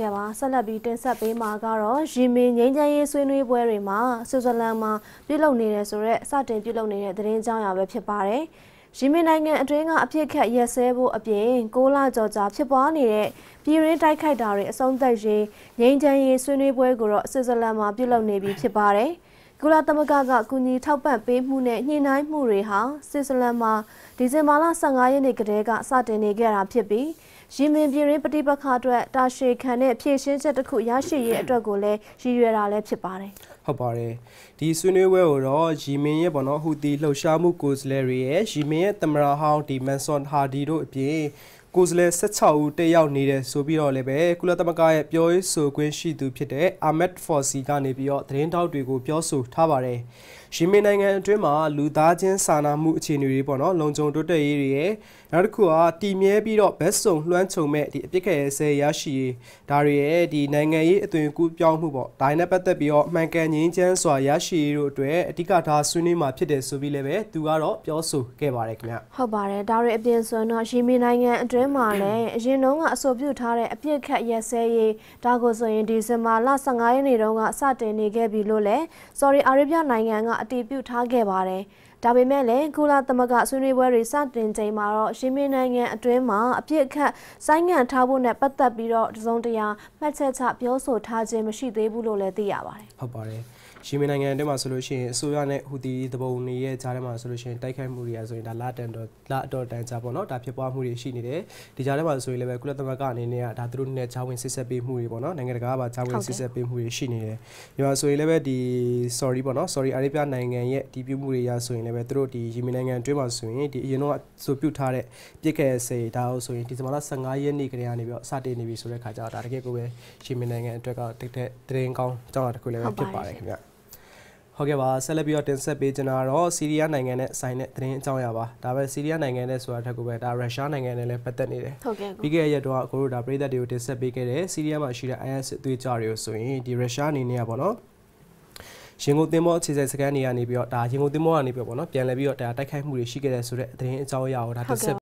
ကဲပါဆက်လက်ပြီးတင်ဆက်ပေးမှာကတော့ရီမင်ငိမ့်ချမ်းရေးဆွေးနွေးပွဲတွေမှာဆွစ်ဇာလန်မှာပြုလုပ်နေတယ်ဆိုတော့စတင်ပြုလုပ်နေတဲ့သတင်းကြောင်းရာပဲဖြစ်ပါတယ်။ရီမင်နိုင်ငံအတွင်းကအဖြစ်ခက်ရက်စဲဖို့အပြင်ကိုလာကြော်ကြာဖြစ်ပွားနေတဲ့ပြည်ရင်းတိုက်ခိုက်တာတွေအဆုံးသတ်ရေးငိမ့်ချမ်းရေးဆွေးနွေးပွဲကိုတော့ဆွစ်ဇာလန်မှာပြုလုပ်နေပြီဖြစ်ပါတယ်။ကုလသမဂ္ဂကကူညီထောက်ပံ့ပေးမှုနဲ့ညှိနှိုင်းမှုတွေဟာဆွစ်ဇာလန်မှာဒီဇင်ဘာလ15ရက်နေ့ကတည်းကစတင်နေခဲ့တာဖြစ်ပြီးရင်မင်ပြည်ရင်းပဋိပက္ခအတွက်တာရှည်ခံတဲ့ဖြည့်ရှင်းချက်တစ်ခုရရှိရေးအတွက်ကိုလည်းရည်ရွယ်တာလည်းဖြစ်ပါတယ်။ဟုတ်ပါတယ်။ဒီဆွေးနွေးပွဲကိုတော့ရီမင်ရဲ့ပေါ့နော်ဟူတီလှုပ်ရှားမှုကိုယ်စားလှယ်တွေရဲ့ရီမင်ရဲ့သမရာဟောင်းဒီမန်ဆွန်ဟာဒီတို့အပြင်ကိုယ်စားလှယ်16ဦးတက်ရောက်နေတယ်ဆိုပြီးတော့လည်းပဲကုလသမဂ္ဂရဲ့ပြောရေးဆိုခွင့်ရှိသူဖြစ်တဲ့အာမက်ဖော်စီကနေပြီးတော့သတင်းထောက်တွေကိုပြောဆိုထားပါတယ်။ရီမင်နိုင်ငံအတွင်းမှာလူသားချင်းစာနာမှုအခြေအနေတွေပေါ့နော်လုံခြုံတိုးတက်ရေးတွေရဲ့နောက်တစ်ခုကတည်မြဲပြီးတော့ဘက်စုံလွှမ်းခြုံမဲ့ဒီအပြစ်ခံရဆဲရရှိရေးဒါတွေရဲ့ဒီနိုင်ငံရေးအသွင်ကူးပြောင်းမှုပေါ့ဒါနဲ့ပတ်သက်ပြီးတော့အမှန်ကန်ငြင်းချမ်းစွာရရှိရေးတို့အတွက်အဓိကထားဆွေးနွေးမှာဖြစ်တယ်ဆိုပြီးလည်းပဲသူကတော့ပြောဆိုခဲ့ပါတယ်ခင်ဗျ။ဟုတ်ပါတယ်ဒါတွေအပြင်ဆိုရင်တော့ရီမင်နိုင်ငံအတွင်းင်းမှာလည်းအရင်တုန်းကအဆိုပြုထားတဲ့အပြစ်ခတ်ရက်စဲရေးဒါကိုဆိုရင်ဒီဇင်ဘာလ15ရက်နေ့တုန်းကစတင်နေခဲ့ပြီလို့လည်း Sorry Arabia နိုင်ငံကအတည်ပြုထားခဲ့ပါတယ်။ဒါပေမဲ့လည်းကုလသမဂ္ဂဆွေးနွေးပွဲတွေစတင်ချိန်မှာတော့ရင်းမြစ်နိုင်ငံအတွင်းမှာအပြစ်ခတ်ဆိုင်းငံ့ထားဖို့နဲ့ပတ်သက်ပြီးတော့တစုံတရာမှတ်ချက်ချပြောဆိုထားခြင်းမရှိသေးဘူးလို့လည်းသိရပါတယ်။ဟုတ်ပါတယ်။ယီမင်နိုင်ငံထဲမှာဆိုလို့ရှိရင်အစိုးရနဲ့ဟူတီသဘုံတွေရဲ့ကြားထဲမှာဆိုလို့ရှိရင်တိုက်ခိုက်မှုတွေကဆိုရင်ဒါလာတန်တော့လာအတော်တန်ကြပေါ့နော်ဒါဖြစ်ပွားမှုတွေရှိနေတယ်ဒီကြားထဲမှာဆိုရင်လည်းပဲကုလသမဂ္ဂအနေနဲ့ကဒါသူတို့နဲ့ဂျာဝင်ဆစ်ဆက်ပေးမှုတွေပေါ့နော်နိုင်ငံတကာကပါဂျာဝင်ဆစ်ဆက်ပေးမှုတွေရှိနေတယ်ဒီမှာဆိုရင်လည်းပဲဒီ sorry ပေါ့နော် sorry အာရေဗျနိုင်ငံရဲ့ဒီပြုမှုတွေရဆိုရင်လည်းပဲသူတို့ဒီယီမင်နိုင်ငံအတွင်းမှာဆိုရင်ဒီအရင်တော့ဆိုပြုတ်ထားတဲ့ပြစ်ခဲ့စေဒါအောင်ဆိုရင်ဒီဇင်ဘာလ15ရက်နေ့ကတည်းကနေပြီးတော့စတင်နေပြီဆိုတဲ့ခါကျတော့ဒါတကယ်ကိုပဲယီမင်နိုင်ငံအတွက်ကတက်တဲ့တရင်ကောင်းကြောင်းတာတစ်ခုလည်းဖြစ်ပါတယ်ခင်ဗျာဟုတ်ကဲ့ပါဆက်လက်ပြီးတော့တင်ဆက်ပေးချင်တာကတော့ဆီးရီးယားနိုင်ငံနဲ့ဆိုင်တဲ့သတင်းအကြောင်းအရာပါဒါပဲဆီးရီးယားနိုင်ငံနဲ့ဆိုတာထက်ကိုပဲဒါရုရှားနိုင်ငံနဲ့လည်းပတ်သက်နေတယ်ဟုတ်ကဲ့ပြီးခဲ့တဲ့ရက်တော့ကိုရိုဒါပြည်သက်တွေကိုတင်ဆက်ပေးခဲ့တယ်ဆီးရီးယားမှာရှိတဲ့ IS အသွေးကြတွေကိုဆိုရင်ဒီရုရှားအနေနဲ့ကပေါ့နော်ရင်ကုန်သင်းမောအခြေစိုက်စခန်းတွေကနေပြီးတော့ဒါရင်ကုန်သင်းမောကနေပြီးတော့ပေါ့နော်ပြန်လည်ပြီးတော့ဒါတိုက်ခိုက်မှုတွေရှိခဲ့တဲ့ဆိုတဲ့သတင်းအကြောင်းအရာကိုဒါတင်ဆက်